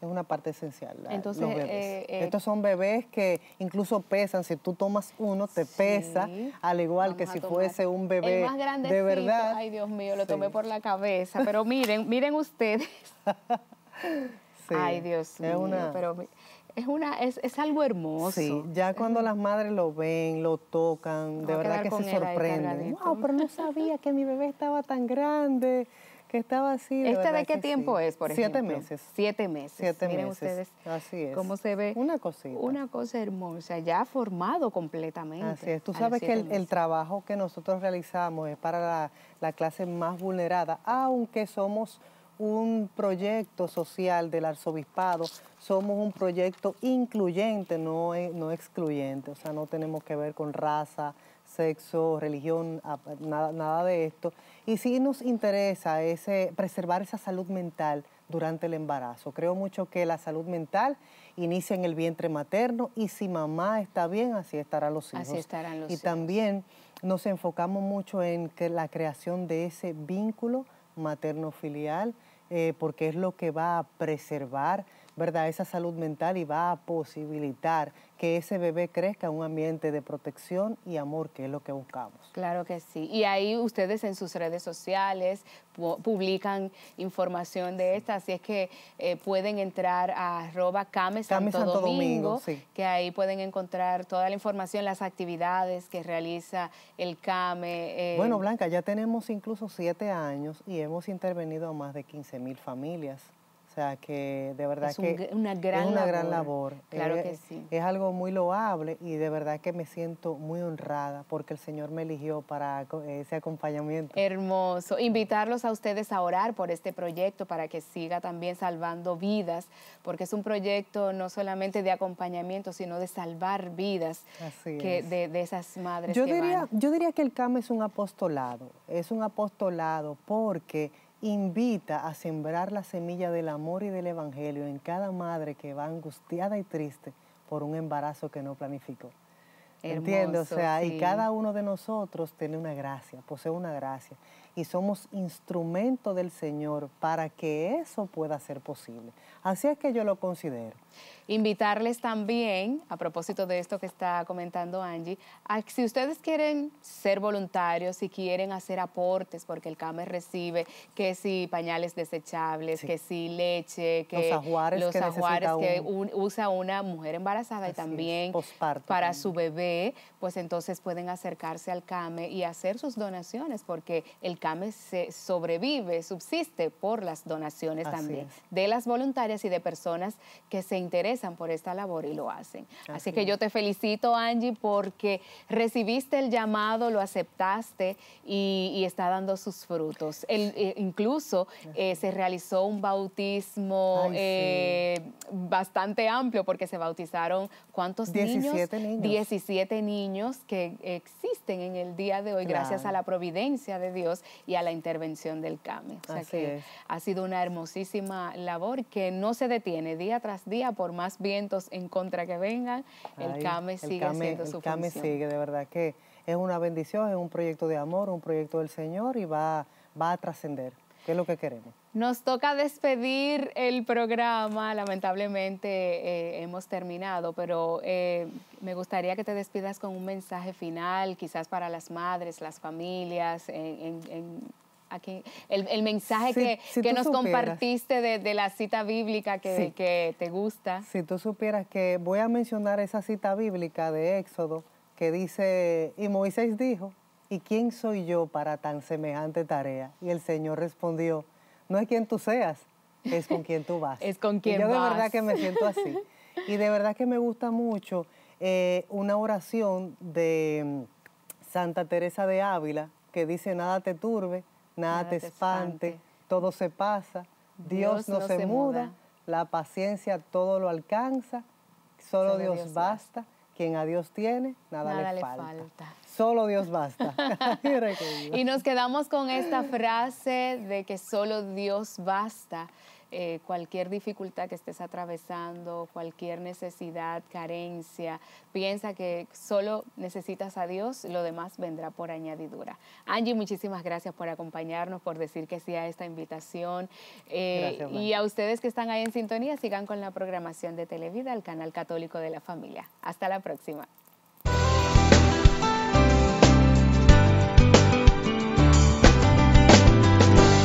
Es una parte esencial. Entonces, bebés. Eh, eh, Estos son bebés que incluso pesan. Si tú tomas uno, te pesa, al igual que si fuese un bebé. El más De verdad. Ay, Dios mío, lo tomé por la cabeza. Pero miren, miren ustedes. Ay, Dios mío. Pero es, una, es, es, algo hermoso. Sí, ya cuando las madres lo ven, lo tocan, de verdad que se sorprenden. Wow, pero no sabía que mi bebé estaba tan grande estaba así este de qué tiempo es, por ejemplo? Siete meses. Siete meses. Miren ustedes Así es. cómo se ve. Una cosita. Una cosa hermosa, ya formado completamente. Así es. Tú sabes que el, trabajo que nosotros realizamos es para la, la clase más vulnerada, aunque somos un proyecto social del arzobispado, somos un proyecto incluyente, no, no excluyente, o sea, no tenemos que ver con raza, sexo, religión, nada, nada de esto. Y sí nos interesa ese, preservar esa salud mental durante el embarazo. Creo mucho que la salud mental inicia en el vientre materno y si mamá está bien, así estarán los hijos. Así estarán los y también nos enfocamos mucho en que la creación de ese vínculo materno-filial, eh, porque es lo que va a preservar ¿verdad? Esa salud mental y va a posibilitar que ese bebé crezca en un ambiente de protección y amor, que es lo que buscamos. Claro que sí. Y ahí ustedes en sus redes sociales publican información de esta, así es que eh, pueden entrar a arroba Came Santo, Domingo, que ahí pueden encontrar toda la información, las actividades que realiza el Came. Eh. Bueno, Blanca, ya tenemos incluso siete años y hemos intervenido a más de 15 mil familias que de verdad que una gran una labor. gran labor. Claro eh, es, que Es algo muy loable y de verdad que me siento muy honrada porque el Señor me eligió para ese acompañamiento. Hermoso. Invitarlos a ustedes a orar por este proyecto para que siga también salvando vidas, porque es un proyecto no solamente de acompañamiento, sino de salvar vidas que, De, esas madres. Yo, diría, yo diría que el CAM es un apostolado, es un apostolado porque invita a sembrar la semilla del amor y del Evangelio en cada madre que va angustiada y triste por un embarazo que no planificó. entiendo O sea, y cada uno de nosotros tiene una gracia, posee una gracia. Y somos instrumento del Señor para que eso pueda ser posible. Así es que yo lo considero. Invitarles también, a propósito de esto que está comentando Angie, si ustedes quieren ser voluntarios, si quieren hacer aportes, porque el CAME recibe que si pañales desechables, que si leche, que los ajuares que, usa una mujer embarazada y también para su bebé, pues entonces pueden acercarse al CAME y hacer sus donaciones, porque el CAME se sobrevive, subsiste por las donaciones también de las voluntarias y de personas que se interesan por esta labor y lo hacen. Así, que yo te felicito, Angie, porque recibiste el llamado, lo aceptaste y, está dando sus frutos. Eh, incluso eh, se realizó un bautismo eh, bastante amplio porque se bautizaron ¿cuántos 17 niños? 17 niños que existen en el día de hoy gracias a la providencia de Dios y a la intervención del CAME. Así que es. ha sido una hermosísima labor que no se detiene día tras día por más vientos en contra que vengan, el CAME sigue haciendo su el CAME sigue, de verdad que es una bendición, es un proyecto de amor, un proyecto del Señor y va, va a trascender. Que es lo que queremos? Nos toca despedir el programa, lamentablemente eh, hemos terminado, pero eh, me gustaría que te despidas con un mensaje final, quizás para las madres, las familias, en, en, en aquí el, mensaje que, nos compartiste de, la cita bíblica que, te gusta. Si tú supieras que voy a mencionar esa cita bíblica de Éxodo que dice, y Moisés dijo, ¿y quién soy yo para tan semejante tarea? Y el Señor respondió, no es quien tú seas, es con quien tú vas. es con quien y yo de verdad que me siento así. y de verdad que me gusta mucho eh, una oración de mm, Santa Teresa de Ávila que dice, nada te turbe, nada te espante, todo se pasa, Dios, no, se, muda, la paciencia todo lo alcanza, solo, Dios, basta. quien a Dios tiene, nada, le, falta. Solo Dios basta. y nos quedamos con esta frase de que solo Dios basta. Eh, cualquier dificultad que estés atravesando, cualquier necesidad, carencia. Piensa que solo necesitas a Dios, lo demás vendrá por añadidura. Angie, muchísimas gracias por acompañarnos, por decir que sí a esta invitación. Eh, y a ustedes que están ahí en sintonía, sigan con la programación de Televida, el canal católico de la familia. Hasta la próxima.